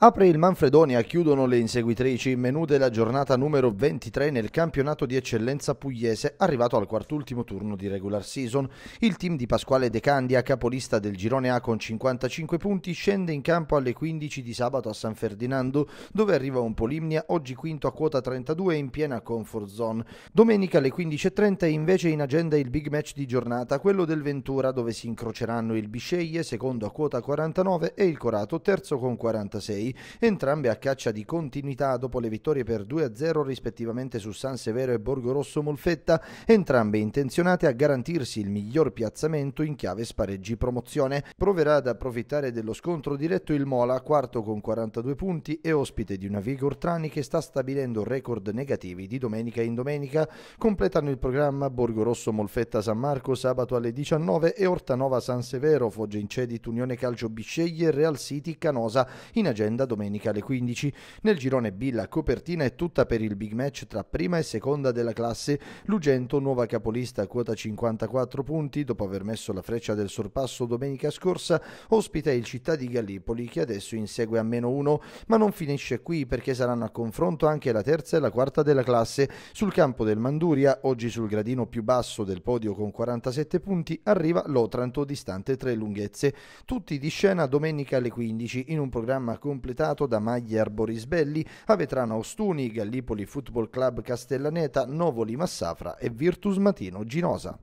Apre il Manfredonia, chiudono le inseguitrici, menù della giornata numero 23 nel campionato di eccellenza pugliese, arrivato al quartultimo turno di regular season. Il team di Pasquale De Candia, capolista del girone A con 55 punti, scende in campo alle 15 di sabato a San Ferdinando, dove arriva un Polimnia, oggi quinto a quota 32 in piena comfort zone. Domenica alle 15.30 è invece in agenda il big match di giornata, quello del Ventura, dove si incroceranno il Bisceglie, secondo a quota 49, e il Corato, terzo con 46 entrambe a caccia di continuità dopo le vittorie per 2-0 rispettivamente su San Severo e Borgo Rosso Molfetta, entrambe intenzionate a garantirsi il miglior piazzamento in chiave spareggi promozione. Proverà ad approfittare dello scontro diretto il Mola, quarto con 42 punti e ospite di una Vigortrani che sta stabilendo record negativi di domenica in domenica. Completano il programma Borgo Rosso Molfetta San Marco sabato alle 19 e Ortanova San Severo, Foggia Incedit Unione Calcio Bisceglie e Real City Canosa in agenda Olanda domenica alle 15. Nel girone B la copertina è tutta per il big match tra prima e seconda della classe. Lugento, nuova capolista, quota 54 punti dopo aver messo la freccia del sorpasso domenica scorsa, ospita il Città di Gallipoli che adesso insegue a meno 1, ma non finisce qui perché saranno a confronto anche la terza e la quarta della classe. Sul campo del Manduria, oggi sul gradino più basso del podio con 47 punti, arriva l'Otranto distante tre lunghezze. Tutti di scena domenica alle 15 in un programma completo completato da Maglie Arborisbelli a Ostuni, Gallipoli Football Club Castellaneta, Novoli Massafra e Virtus Matino Ginosa.